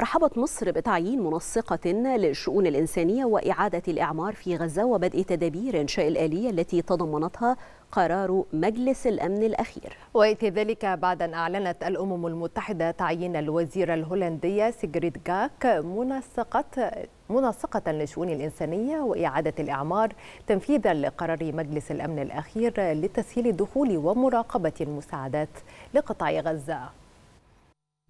رحبت مصر بتعيين منسقة للشؤون الإنسانية وإعادة الإعمار في غزة وبدء تدابير إنشاء الآلية التي تضمنتها قرار مجلس الأمن الأخير ويأتي ذلك بعد أن أعلنت الأمم المتحدة تعيين الوزيرة الهولندية سيجريد جاك منسقة منسقة للشؤون الإنسانية وإعادة الإعمار تنفيذا لقرار مجلس الأمن الأخير لتسهيل دخول ومراقبة المساعدات لقطاع غزة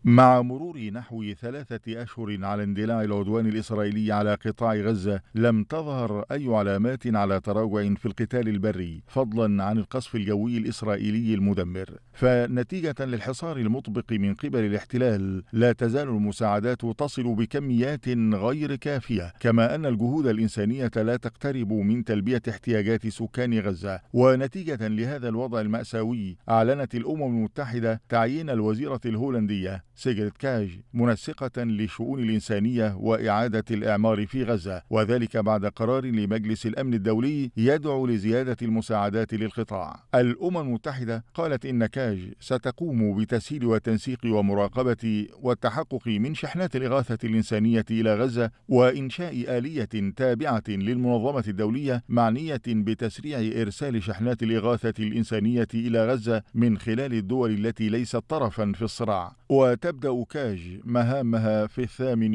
مع مرور نحو ثلاثة أشهر على اندلاع العدوان الإسرائيلي على قطاع غزة لم تظهر أي علامات على تراجع في القتال البري فضلا عن القصف الجوي الإسرائيلي المدمر فنتيجة للحصار المطبق من قبل الاحتلال لا تزال المساعدات تصل بكميات غير كافية كما أن الجهود الإنسانية لا تقترب من تلبية احتياجات سكان غزة ونتيجة لهذا الوضع المأساوي أعلنت الأمم المتحدة تعيين الوزيرة الهولندية سيجريت كاج منسقة لشؤون الإنسانية وإعادة الإعمار في غزة وذلك بعد قرار لمجلس الأمن الدولي يدعو لزيادة المساعدات للقطاع الأمم المتحدة قالت إن كاج ستقوم بتسهيل وتنسيق ومراقبة والتحقق من شحنات الإغاثة الإنسانية إلى غزة وإنشاء آلية تابعة للمنظمة الدولية معنية بتسريع إرسال شحنات الإغاثة الإنسانية إلى غزة من خلال الدول التي ليست طرفا في الصراع وت تبدأ كاج مهامها في الثامن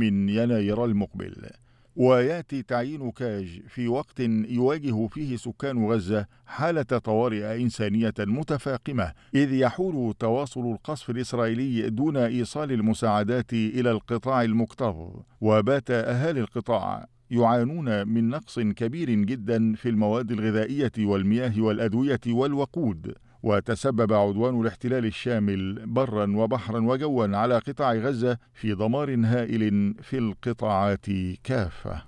من يناير المقبل وياتي تعيين كاج في وقت يواجه فيه سكان غزه حاله طوارئ انسانيه متفاقمه اذ يحول تواصل القصف الاسرائيلي دون ايصال المساعدات الى القطاع المكتظ وبات اهالي القطاع يعانون من نقص كبير جدا في المواد الغذائيه والمياه والادويه والوقود وتسبب عدوان الاحتلال الشامل برا وبحرا وجوا على قطاع غزة في دمار هائل في القطاعات كافة